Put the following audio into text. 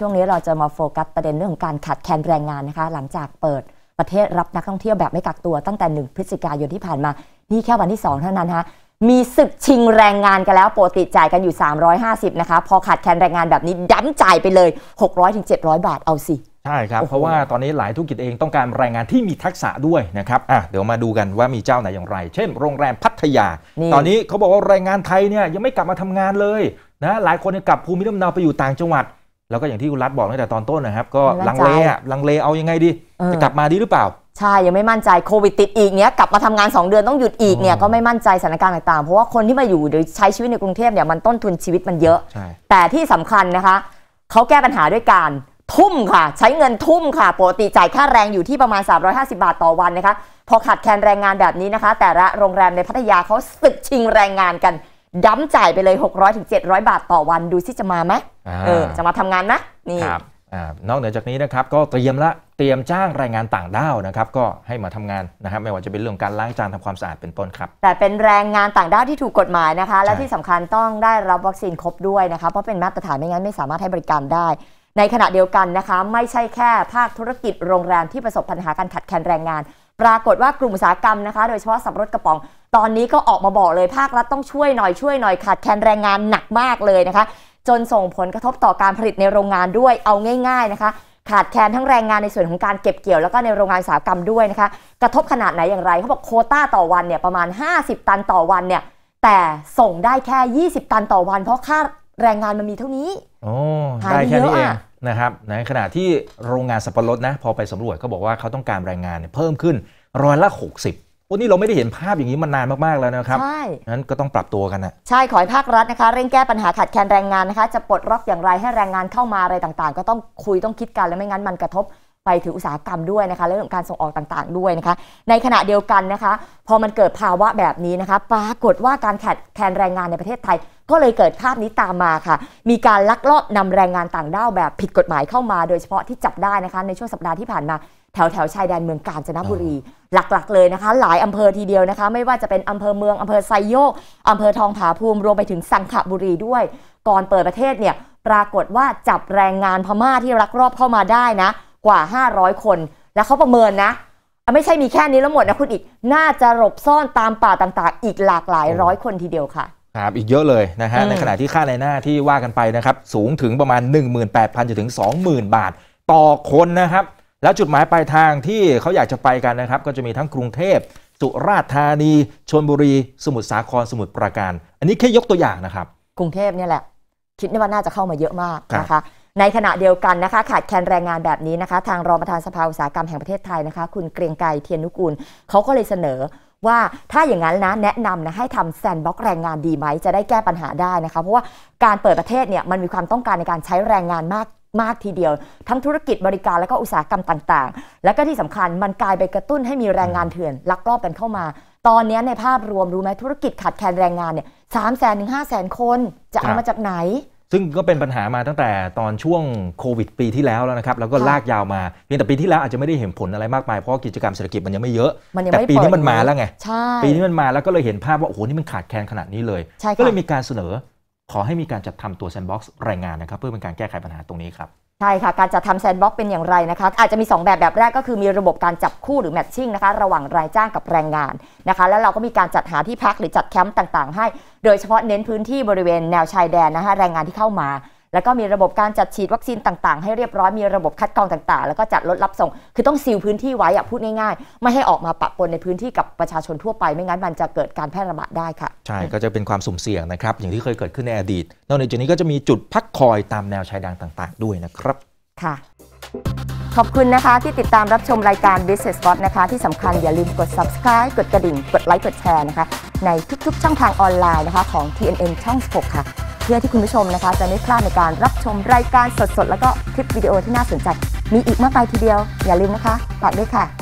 ช่วงนี้เราจะมาโฟกัสประเด็นเรื่องของการขาดแคลนแรงงานนะคะหลังจากเปิดประเทศรับนักท่องเที่ยวแบบไม่กักตัวตั้งแต่ 1 พฤศจิกายนที่ผ่านมา นี่แค่วันที่ 2 เท่านั้นฮะมีศึกชิงแรงงานกันแล้ว โปรติจ่ายกันอยู่ 350นะคะพอขาดแคลนแรงงานแบบนี้ดั้มจ่ายไปเลย 600-700 บาทเอาสิใช่ครับ เพราะว่าตอนนี้หลายธุรกิจเองต้องการแรงงานที่มีทักษะด้วยนะครับอ่ะเดี๋ยวมาดูกันว่ามีเจ้าไหนอย่างไรเช่น โรงแรมพัทยา ตอนนี้เขาบอกว่าแรงงานไทยเนี่ยยังไม่กลับมาทำงานเลยนะหลายคนกลับภูมิลำเนาไปอยู่ต่างจังหวัดแล้วก็อย่างที่คุณรัฐบอกตั้งแต่ตอนต้นนะครับก็ลังเลอะลังเลเอายังไงดีจะกลับมาดีหรือเปล่าใช่ยังไม่มั่นใจโควิดติดอีกเนี้ยกลับมาทำงาน2เดือนต้องหยุดอีกเนี่ยก็ไม่มั่นใจสถานการณ์ต่างๆเพราะว่าคนที่มาอยู่หรือใช้ชีวิตในกรุงเทพเนี่ยมันต้นทุนชีวิตมันเยอะแต่ที่สำคัญนะคะเขาแก้ปัญหาด้วยการทุ่มค่ะ ใช้เงินทุ่มค่ะปกติจ่ายค่าแรงอยู่ที่ประมาณ 350 บาทต่อวันนะคะพอขาดแคลนแรงงานแบบนี้นะคะ แต่ละโรงแรมในพัทยาเขาสึกชิงแรงงานกันย้าจ่ายไปเลย 6 0 0้อ0ถึงเจ็บาทต่อวันดูซิจะมาไหมเออจะมาทำงานนะนี่นอกเหนือจากนี้นะครับก็เตรียมละเตรียมจ้างแรงงานต่างด้าวนะครับก็ให้มาทำงานนะครับไม่ว่าจะเป็นเรื่องการล้างจานทำความสะอาดเป็นต้นครับแต่เป็นแรงงานต่างด้าวที่ถูกกฎหมายนะคะและที่สำคัญต้องได้รับวัคซีนครบด้วยนะคะเพราะเป็นมาตรฐานไม่งั้น ไม่สามารถให้บริการได้ ในขณะเดียวกันนะคะไม่ใช่แค่ภาคธุรกิจโรงแรมที่ประสบปัญหาการขัดแคลนแรงงานปรากฏว่ากลุ่มอุตสาหกรรมนะคะ โดยเฉพาะสับรถกระป๋องตอนนี้ก็ออกมาบอกเลยภาครัฐต้องช่วยหน่อยช่วยหน่อยขาดแคลนแรงงานหนักมากเลยนะคะ จนส่งผลกระทบต่อการผลิตในโรงงานด้วยเอาง่ายๆนะคะขาดแคลนทั้งแรงงานในส่วนของการเก็บเกี่ยวแล้วก็ในโรงงานอุตสาหกรรมด้วยนะคะ กระทบขนาดไหนอย่างไรเขาบอกโคต้าต่อวันเนี่ยประมาณ 50 ตันต่อวันเนี่ยแต่ส่งได้แค่ 20 ตันต่อวัน เพราะค่าแรงงานมันมีเท่านี้หายไเยอะอ่ะนะครับในขณะที่โรงงานสับปะรดนะพอไปสำรวจเขาบอกว่าเขาต้องการแรงงานเพิ่มขึ้นร้อยละ 60โอ้นี่เราไม่ได้เห็นภาพอย่างนี้มานานมากๆแล้วนะครับใช่นั้นก็ต้องปรับตัวกันนะใช่ขอให้ภาครัฐนะคะเร่งแก้ปัญหาขาดแคลนแรงงานนะคะจะปลดล็อกอย่างไรให้แรงงานเข้ามาอะไรต่างๆ ก็ต้องคุยต้องคิดกันแล้วไม่งั้นมันกระทบไปถึงอุตสาหกรรมด้วยนะคะ เรื่องการส่งออกต่าง ๆ ด้วยนะคะ ในขณะเดียวกันนะคะ พอมันเกิดภาวะแบบนี้นะคะ ปรากฏว่าการขดแคลนแรงงานในประเทศไทยก็เลยเกิดภาพนี้ตามมาค่ะ มีการลักลอบนำแรงงานต่างด้าวแบบผิดกฎหมายเข้ามาโดยเฉพาะที่จับได้นะคะในช่วงสัปดาห์ที่ผ่านมา แถวแถวชายแดนเมืองกาญจนบุรี หลักๆเลยนะคะ หลายอำเภอทีเดียวนะคะไม่ว่าจะเป็นอำเภอเมืองอำเภอไซโยกอำเภอทองผาภูมิรวมไปถึงสังขบุรีด้วยก่อนเปิดประเทศเนี่ยปรากฏว่าจับแรงงานพม่าที่ลักลอบเข้ามาได้นะกว่า 500 คนแล้วเขาประเมินนะไม่ใช่มีแค่นี้แล้วหมดนะคุณอีกน่าจะหลบซ่อนตามป่าต่างๆ อีกหลากหลายร้อยคนทีเดียวค่ะครับอีกเยอะเลยนะฮะในขณะที่ค่าในหน้าที่ว่ากันไปนะครับ สูงถึงประมาณ 18,000จนถึง20,000 บาท ต่อคนนะครับ แล้วจุดหมายปลายทางที่เขาอยากจะไปกันนะครับ ก็จะมีทั้งกรุงเทพสุราษฎร์ธานี ชนบุรี สมุทรสาครสมุทรปราการอันนี้แค่ยกตัวอย่างนะครับ กรุงเทพเนี่ยแหละ คิดว่าน่าจะเข้ามาเยอะมากนะคะในขณะเดียวกันนะคะขาดแคลนแรงงานแบบนี้นะคะทางรองประธานสภาอุตสาหกรรมแห่งประเทศไทยนะคะคุณเกรียงไกรเทียนนุกูลเขาก็เลยเสนอว่าถ้าอย่างนั้นนะแนะนำนะให้ทำแซนบ็อกแรงงานดีไหม จะได้แก้ปัญหาได้นะคะเพราะว่าการเปิดประเทศเนี่ยมันมีความต้องการในการใช้แรงงานมากมากทีเดียว ทั้งธุรกิจบริการและก็อุตสาหกรรมต่างๆ และก็ที่สำคัญมันกลายไปกระตุ้นให้มีแรงงานเถื่อนลักลอบกันเข้ามา ตอนนี้ในภาพรวมรู้ไหมธุรกิจขาดแคลนแรงงานเนี่ยสามแสนถึงห้าแสนคนจะเอามาจากไหนซึ่งก็เป็นปัญหามาตั้งแต่ตอนช่วงโควิด ปีที่แล้วแล้วนะครับ แล้วก็ลากยาวมาเพียงแต่ปีที่แล้วอาจจะไม่ได้เห็นผลอะไรมากมายเพราะกิจกรรมเศรษฐกิจมันยังไม่เยอะ แต่ปีนี้มันมาแล้วไงปีนี้มันมาแล้วก็เลยเห็นภาพว่าโอ้โหนี่มันขาดแคลนขนาดนี้เลยก็เลยมีการเสนอขอให้มีการจัดทำตัวแซนด์บ็อกซ์รายงานนะครับเพื่อเป็นการแก้ไขปัญหาตรงนี้ครับ ใช่ค่ะ การจัดทำแซนด์บ็อกซ์เป็นอย่างไรนะคะอาจจะมี 2 แบบแบบแรกก็คือมีระบบการจับคู่หรือแมทชิ่งนะคะระหว่างรายจ้างกับแรงงานนะคะ แล้วเราก็มีการจัดหาที่พักหรือจัดแคมป์ต่างๆ ให้ โดยเฉพาะเน้นพื้นที่บริเวณแนวชายแดนนะคะแรงงานที่เข้ามาแล้วก็มีระบบการจัดฉีดวัคซีนต่างๆให้เรียบร้อยมีระบบคัดกรองต่าง ๆ แล้วก็จัดรถรับส่ง คือต้องซีลพื้นที่ไว้อะพูดง่ายๆ ไม่ให้ออกมาปะปนในพื้นที่กับประชาชนทั่วไปไม่งั้นมันจะเกิดการแพร่ระบาดได้ค่ะ ใช่ก็จะเป็นความสุ่มเสี่ยงนะครับอย่างที่เคยเกิดขึ้นในอดีตนอกจากนี้ก็จะมีจุดพักคอยตามแนวชายแดนต่างๆ ด้วยนะครับค่ะ ขอบคุณนะคะที่ติดตามรับชมรายการ Business Spot นะคะ ที่สำคัญอย่าลืมกด subscribe กดกระดิ่งกดไลค์กดแชร์นะคะในทุกๆ ช่องทางออนไลน์นะคะของ TNN ช่อง6ค่ะเพื่อที่คุณผู้ชมนะคะ จะไม่พลาดในการรับชมรายการสดๆ แล้วก็คลิปวิดีโอที่น่าสนใจ มีอีกมากมายทีเดียว อย่าลืมนะคะฝากด้วยค่ะ